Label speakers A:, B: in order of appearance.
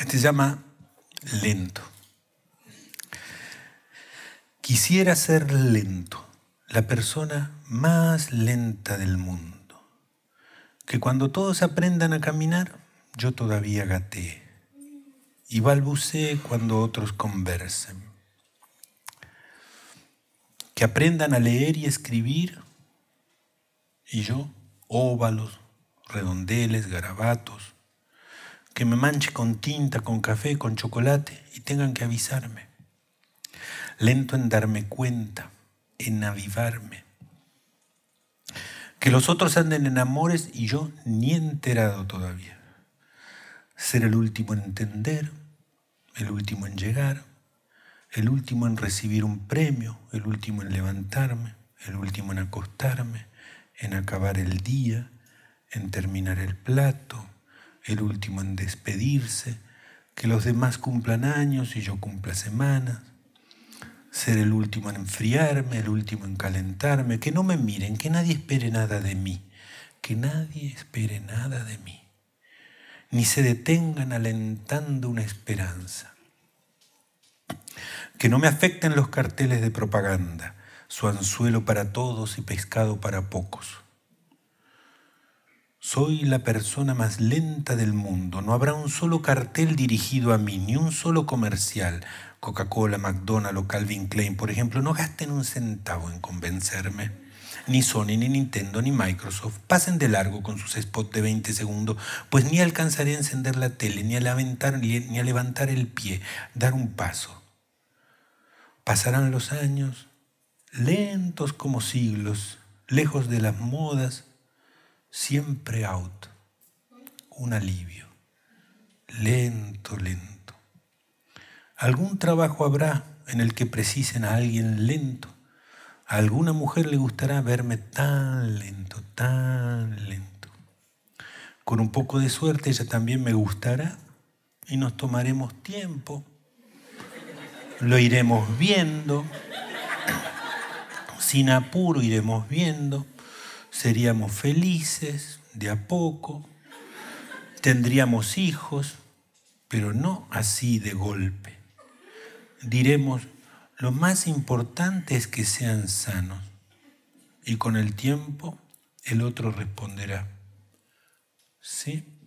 A: Este se llama lento. Quisiera ser lento, la persona más lenta del mundo. Que cuando todos aprendan a caminar, yo todavía gateé y balbucé cuando otros conversen. Que aprendan a leer y escribir y yo óvalos, redondeles, garabatos, que me manche con tinta, con café, con chocolate y tengan que avisarme. Lento en darme cuenta, en avivarme. Que los otros anden en amores y yo ni enterado todavía. Ser el último en entender, el último en llegar, el último en recibir un premio, el último en levantarme, el último en acostarme, en acabar el día, en terminar el plato, el último en despedirse, que los demás cumplan años y yo cumpla semanas, ser el último en enfriarme, el último en calentarme, que no me miren, que nadie espere nada de mí, que nadie espere nada de mí, ni se detengan alentando una esperanza. Que no me afecten los carteles de propaganda, su anzuelo para todos y pescado para pocos soy la persona más lenta del mundo. No habrá un solo cartel dirigido a mí, ni un solo comercial. Coca-Cola, McDonald's o Calvin Klein, por ejemplo, no gasten un centavo en convencerme. Ni Sony, ni Nintendo, ni Microsoft. Pasen de largo con sus spots de 20 segundos, pues ni alcanzaré a encender la tele, ni a, levantar, ni a levantar el pie, dar un paso. Pasarán los años, lentos como siglos, lejos de las modas, siempre out, un alivio, lento, lento. Algún trabajo habrá en el que precisen a alguien lento. A alguna mujer le gustará verme tan lento, tan lento. Con un poco de suerte ella también me gustará y nos tomaremos tiempo. Lo iremos viendo. Sin apuro iremos viendo seríamos felices de a poco, tendríamos hijos, pero no así de golpe. Diremos, lo más importante es que sean sanos. Y con el tiempo el otro responderá, ¿sí?